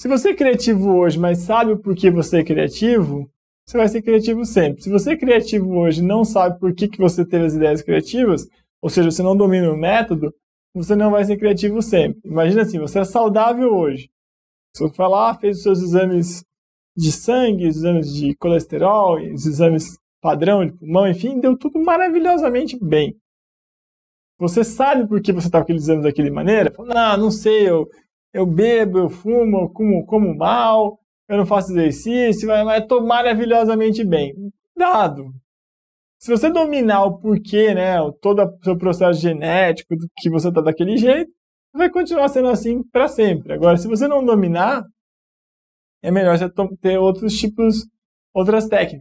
Se você é criativo hoje, mas sabe por que você é criativo, você vai ser criativo sempre. Se você é criativo hoje e não sabe por que, que você teve as ideias criativas, ou seja, você não domina o método, você não vai ser criativo sempre. Imagina assim, você é saudável hoje. Você foi lá, fez os seus exames de sangue, os exames de colesterol, os exames padrão de pulmão, enfim, deu tudo maravilhosamente bem. Você sabe por que você está com aquele daquele maneira? Não, não sei, eu eu bebo, eu fumo, eu como, como mal, eu não faço exercício, mas estou maravilhosamente bem. Dado. Se você dominar o porquê, né, todo o seu processo genético, que você está daquele jeito, vai continuar sendo assim para sempre. Agora, se você não dominar, é melhor você ter outros tipos, outras técnicas.